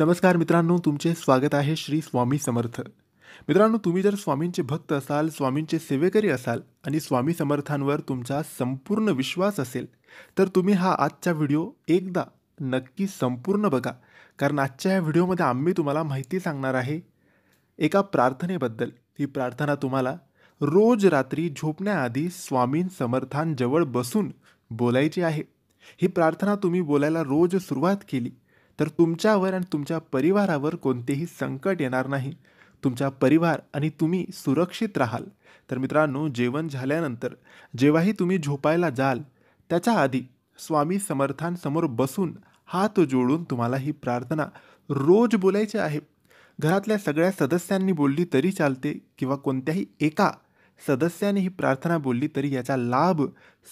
नमस्कार मित्रांनो तुमचे स्वागत आहे श्री स्वामी समर्थ मित्रांनो तुम्ही जर स्वामींचे भक्त असाल स्वामींचे सेवेकरी असाल आणि स्वामी समर्थांवर तुमचा संपूर्ण विश्वास असेल तर तुम्ही हा आजचा व्हिडिओ एकदा नक्की संपूर्ण बघा कारण आजच्या या व्हिडिओमध्ये आम्ही तुम्हाला माहिती सांगणार आहे एका प्रार्थनेबद्दल ही प्रार्थना तुम्हाला रोज रात्री झोपण्याआधी स्वामी समर्थांजवळ बसून बोलायची आहे ही प्रार्थना तुम्ही बोलायला रोज सुरुवात केली तर तुमच्यावर आणि तुमच्या परिवारावर कोणतेही संकट येणार नाही तुमचा परिवार आणि तुम्ही सुरक्षित राहाल तर मित्रांनो जेवण झाल्यानंतर जेव्हाही तुम्ही झोपायला जाल त्याच्या आधी स्वामी समर्थांसमोर बसून हात जोडून तुम्हाला ही प्रार्थना रोज बोलायची आहे घरातल्या सगळ्या सदस्यांनी बोलली तरी चालते किंवा कोणत्याही एका सदस्याने ही प्रार्थना बोलली तरी याचा लाभ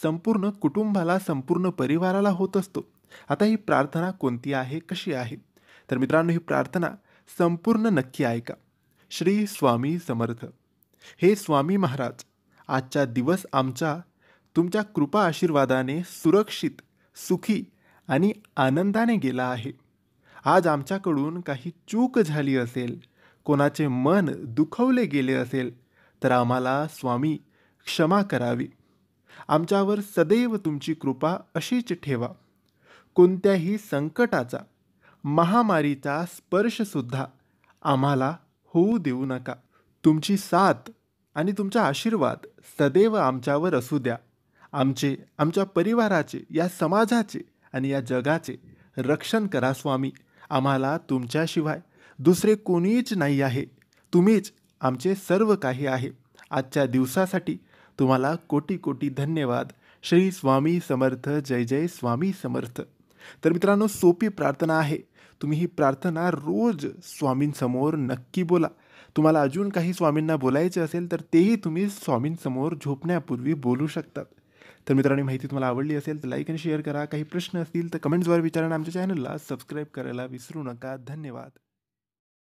संपूर्ण कुटुंबाला संपूर्ण परिवाराला होत असतो आता ही प्रार्थना कोणती आहे कशी आहे तर मित्रांनो ही प्रार्थना संपूर्ण नक्की ऐका श्री स्वामी समर्थ हे स्वामी महाराज आजचा दिवस आमच्या तुमच्या कृपा आशीर्वादाने सुरक्षित सुखी आणि आनंदाने गेला आहे आज आमच्याकडून काही चूक झाली असेल कोणाचे मन दुखवले गेले असेल तर आम्हाला स्वामी क्षमा करावी आमच्यावर सदैव तुमची कृपा अशीच ठेवा कोणत्याही संकटाचा महामारीचा स्पर्शसुद्धा आम्हाला होऊ देऊ नका तुमची साथ आणि तुमचा आशीर्वाद सदैव आमच्यावर असू द्या आमचे आमच्या परिवाराचे या समाजाचे आणि या जगाचे रक्षण करा स्वामी आम्हाला तुमच्याशिवाय दुसरे कोणीच नाही आहे तुम्हीच आमचे सर्व काही आहे आजच्या दिवसासाठी तुम्हाला कोटी कोटी धन्यवाद श्री स्वामी समर्थ जय जय स्वामी समर्थ तर मित्रांनो सोपी प्रार्थना आहे तुम्ही ही प्रार्थना रोज स्वामींसमोर नक्की बोला तुम्हाला अजून काही स्वामींना बोलायचे असेल तर तेही तुम्ही स्वामींसमोर झोपण्यापूर्वी बोलू शकतात तर मित्रांनो माहिती तुम्हाला आवडली असेल तर लाईक आणि शेअर करा काही प्रश्न असतील तर कमेंट्सद्वारे विचारा आमच्या चॅनलला सबस्क्राईब करायला विसरू नका धन्यवाद